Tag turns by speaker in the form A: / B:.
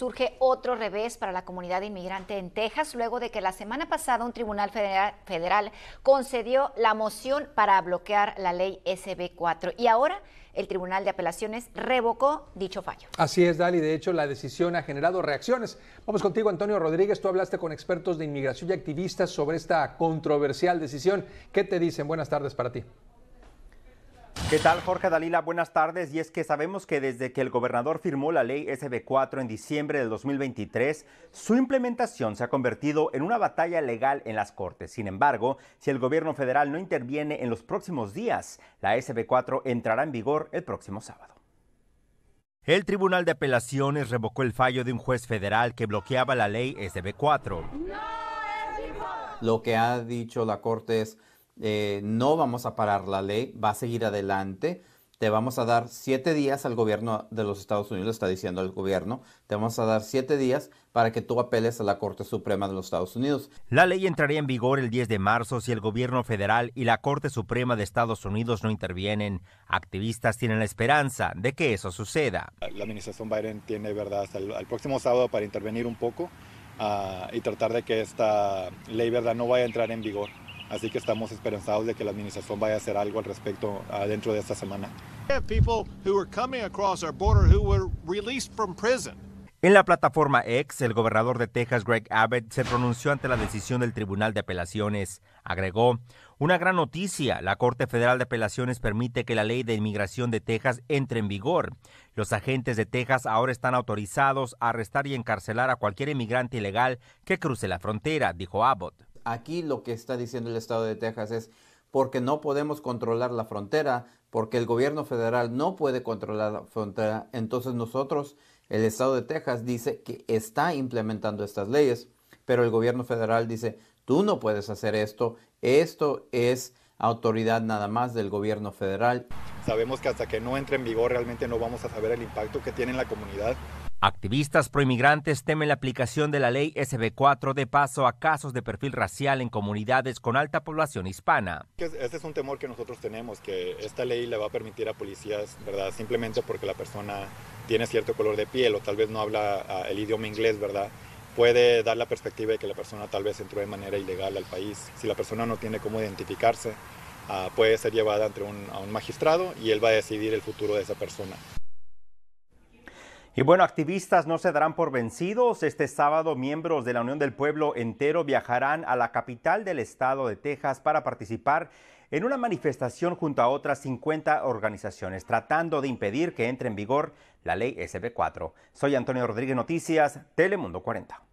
A: surge otro revés para la comunidad inmigrante en Texas luego de que la semana pasada un tribunal federal, federal concedió la moción para bloquear la ley SB4 y ahora el Tribunal de Apelaciones revocó dicho fallo.
B: Así es, Dali. De hecho, la decisión ha generado reacciones. Vamos contigo, Antonio Rodríguez. Tú hablaste con expertos de inmigración y activistas sobre esta controversial decisión. ¿Qué te dicen? Buenas tardes para ti. ¿Qué tal,
C: Jorge Dalila? Buenas tardes. Y es que sabemos que desde que el gobernador firmó la ley SB4 en diciembre del 2023, su implementación se ha convertido en una batalla legal en las Cortes. Sin embargo, si el gobierno federal no interviene en los próximos días, la SB4 entrará en vigor el próximo sábado. El Tribunal de Apelaciones revocó el fallo de un juez federal que bloqueaba la ley SB4. lo que
A: ha dicho la Corte es eh, no vamos a parar la ley, va a seguir adelante. Te vamos a dar siete días al gobierno de los Estados Unidos, lo está diciendo el gobierno. Te vamos a dar
C: siete días para que tú apeles a la Corte Suprema de los Estados Unidos. La ley entraría en vigor el 10 de marzo si el gobierno federal y la Corte Suprema de Estados Unidos no intervienen. Activistas tienen la esperanza de que eso suceda.
B: La administración Biden tiene, ¿verdad?, hasta el, próximo sábado para intervenir un poco ah, y tratar de que esta ley, ¿verdad?, no vaya a entrar en vigor. Así que estamos esperanzados de que la administración vaya a hacer algo al respecto ah, dentro de esta semana. En la
C: plataforma X, el gobernador de Texas, Greg Abbott, se pronunció ante la decisión del Tribunal de Apelaciones. Agregó, una gran noticia, la Corte Federal de Apelaciones permite que la ley de inmigración de Texas entre en vigor. Los agentes de Texas ahora están autorizados a arrestar y encarcelar a cualquier inmigrante ilegal que cruce la frontera, dijo Abbott
A: aquí lo que está diciendo el estado de Texas es porque no podemos controlar la frontera, porque el gobierno federal no puede controlar la frontera, entonces nosotros, el estado de Texas, dice que está implementando estas leyes, pero el gobierno federal dice, tú no puedes hacer esto, esto es autoridad nada más del gobierno federal. Sabemos
B: que hasta que no entre en vigor realmente no vamos a saber el impacto que tiene en la comunidad
C: Activistas proinmigrantes temen la aplicación de la ley SB4 de paso a casos de perfil racial en comunidades con alta población hispana.
B: Este es un temor que nosotros tenemos, que esta ley le va a permitir a policías, ¿verdad? Simplemente porque la persona tiene cierto color de piel o tal vez no habla ah, el idioma inglés, ¿verdad? Puede dar la perspectiva de que la persona tal vez entró de manera ilegal al país. Si la persona no tiene cómo identificarse, ah, puede ser llevada ante un, un magistrado y él va a decidir el futuro de esa persona.
C: Y bueno, activistas no se darán por vencidos. Este sábado, miembros de la Unión del Pueblo entero viajarán a la capital del estado de Texas para participar en una manifestación junto a otras 50 organizaciones, tratando de impedir que entre en vigor la ley SB4. Soy Antonio Rodríguez Noticias, Telemundo 40.